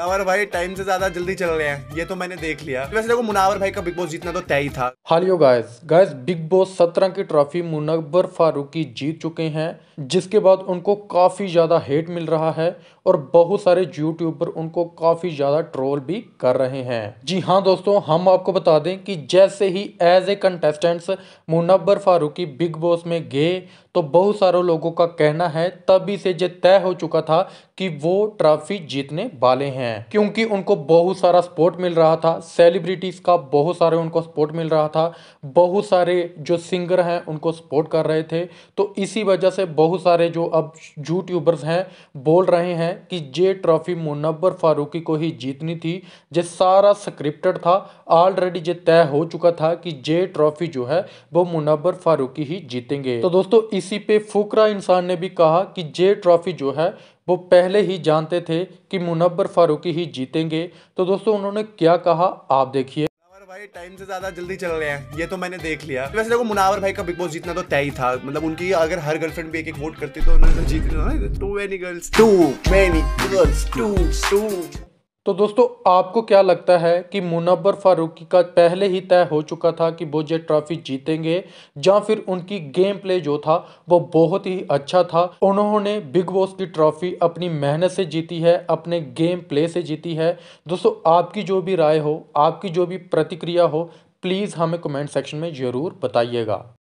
मुनावर भाई टाइम से ज्यादा जल्दी चल रहे हैं ये तो मैंने देख लिया वैसे देखो मुनावर भाई का बिग बॉस जीतना तो तय ही था hello guys guys Bigg Boss सत्रह की ट्रॉफी मुनबर फारूकी जीत चुके हैं जिसके बाद उनको काफ़ी ज़्यादा हेट मिल रहा है और बहुत सारे यूट्यूबर उनको काफ़ी ज़्यादा ट्रोल भी कर रहे हैं जी हाँ दोस्तों हम आपको बता दें कि जैसे ही as a contestants Munawar Faruqui Bigg Boss में गए तो बहुत सारे लोगों का कहना है तभी से जो तय हो चुका था कि वो ट्रॉफी जीतने वाले हैं हैं क्योंकि उनको बहुत सारा सपोर्ट मिल रहा था सेलिब्रिटीज़ का बहुत सारे उनको सपोर्ट मिल रहा था बहुत सारे जो सिंगर हैं उनको सपोर्ट कर रहे थे तो इसी वजह से बहुत सारे जो अब यूट्यूबर्स हैं बोल रहे हैं कि जे ट्रॉफी मुनबर फारूकी को ही जीतनी थी जे सारा स्क्रिप्टेड था ऑलरेडी जे तय हो चुका था कि जे ट्रॉफी जो है वो मुनबर फारूकी ही जीतेंगे तो दोस्तों इसी पे फुकरा इंसान ने भी कहा कि जे ट्रॉफी जो है वो पहले ही जानते थे कि मुनबर फारूकी ही जीतेंगे तो दोस्तों उन्होंने क्या कहा आप देखिए भाई टाइम से ज्यादा जल्दी चल रहे हैं ये तो मैंने देख लिया वैसे देखो मुनावर भाई का बिग बॉस जीतना तो तय ही था मतलब उनकी अगर हर गर्लफ्रेंड भी एक एक वोट करती तो उन्होंने जीतना two girls too many girls too too तो दोस्तों आपको क्या लगता है कि मुनबर फारूकी का पहले ही तय हो चुका था कि वो ये ट्रॉफी जीतेंगे या फिर उनकी गेम प्ले जो था वो बहुत ही अच्छा था उन्होंने बिग बॉस की ट्रॉफी अपनी मेहनत से जीती है अपने गेम प्ले से जीती है दोस्तों आपकी जो भी राय हो आपकी जो भी प्रतिक्रिया हो प्लीज़ हमें कमेंट सेक्शन में ज़रूर बताइएगा